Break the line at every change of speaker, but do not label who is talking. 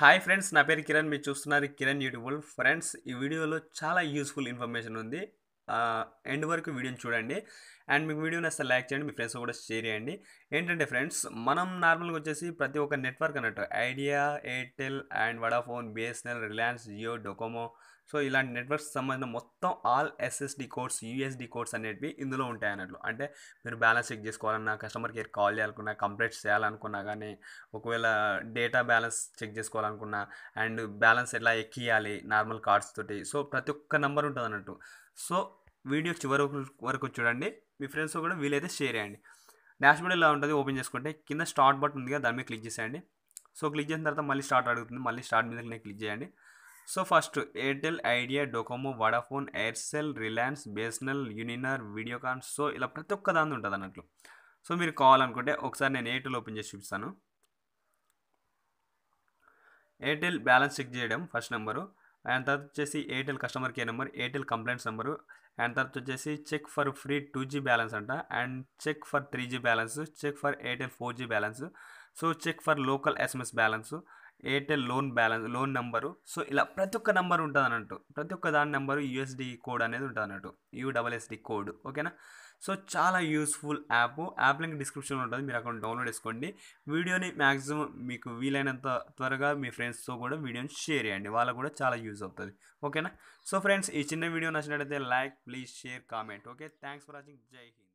hi friends నా పేరు కిరణ్ మీరు చూస్తున్నారు కిరణ్ యూట్యూబ్ ఫ్రెండ్స్ ఈ వీడియోలో చాలా యూస్ఫుల్ ఇన్ఫర్మేషన్ ఉంది ఎండ్ వరకు వీడియోని చూడండి అండ్ మీకు వీడియో నచ్చితే లైక్ చేయండి మీ ఫ్రెండ్స్ కూడా షేర్ చేయండి ఏంటంటే ఫ్రెండ్స్ మనం నార్మల్గా వచ్చేసి ప్రతి ఒక్క నెట్వర్క్ అన్నట్టు Idea Airtel and Vodafone BSNL Reliance Jio Docomo so ఇలాంటి నెట్వర్క్స్ సంబంధించిన మొత్తం all SSD codes USSD codes అనేటివి ఇందులో ఉంటాయి అన్నట్లు అంటే మీరు బ్యాలెన్స్ చెక్ చేసుకోవాలన్నా కస్టమర్ కేర్ కాల్ చేయాలనుకున్నా కంప్లైంట్స్ చేయాలనుకున్నా కానీ ఒకవేళ డేటా బ్యాలెన్స్ చెక్ చేసుకోవాలనుకున్నా అండ్ బ్యాలెన్స్ ఎలా ఎక్కియాలి నార్మల్ కార్డ్స్ తోటి సో ప్రతి ఒక్క నెంబర్ ఉంటుంది అన్నట్టు సో వీడియో చివరి వరకు చూడండి మీ ఫ్రెండ్స్ కూడా వీలైతే షేర్ చేయండి డాష్ బోర్డ్ ఇలా ఉంటుంది ఓపెన్ చేసుకుంటే కింద స్టార్ట్ బటన్ ఉంది కదా దాని మీద క్లిక్ చేసేయండి సో క్లిక్ చేసిన తర్వాత మళ్ళీ స్టార్ట్ అడుగుతుంది మళ్ళీ స్టార్ట్ మీద క్లిక్ చేయండి so first Airtel Idea Docomo Vodafone Aircel Reliance BSNL Uninor Videocon so ఇలా ప్రతి ఒక్క దాని ఉంటుంది అన్నట్లు సో మీరు కావాలనుకుంటే ఒకసారి నేను ఎయిర్టెల్ ఓపెన్ చేసి చూపిస్తాను ఎయిర్టెల్ బ్యాలెన్స్ చెక్ చేయడం ఫస్ట్ నెంబరు అండ్ తర్వాత వచ్చేసి Airtel customer care number Airtel complaints number and తర్వాత వచ్చేసి check for free two G balance అంట and check for three G balance check for Airtel four G balance so check for local SMS balance Airtel loan balance loan number so ఇలా ప్రతి ఒక్క number ఉంటుంది అన్నట్టు ప్రతి ఒక్క దాని number USD code అనేది ఉంటుంది అన్నట్టు యూడబ్ల్ఎస్డి కోడ్ ఓకేనా సో చాలా యూస్ఫుల్ యాప్ యాప్ లింక్ డిస్క్రిప్షన్లో ఉంటుంది మీరు అక్కడ డౌన్లోడ్ చేసుకోండి వీడియోని మ్యాక్సిమం మీకు వీలైనంత త్వరగా మీ ఫ్రెండ్స్తో కూడా వీడియోని షేర్ చేయండి వాళ్ళకు కూడా చాలా యూజ్ అవుతుంది ఓకేనా సో ఫ్రెండ్స్ ఈ చిన్న వీడియో నచ్చినట్లయితే like please share comment okay thanks for watching Jai Hind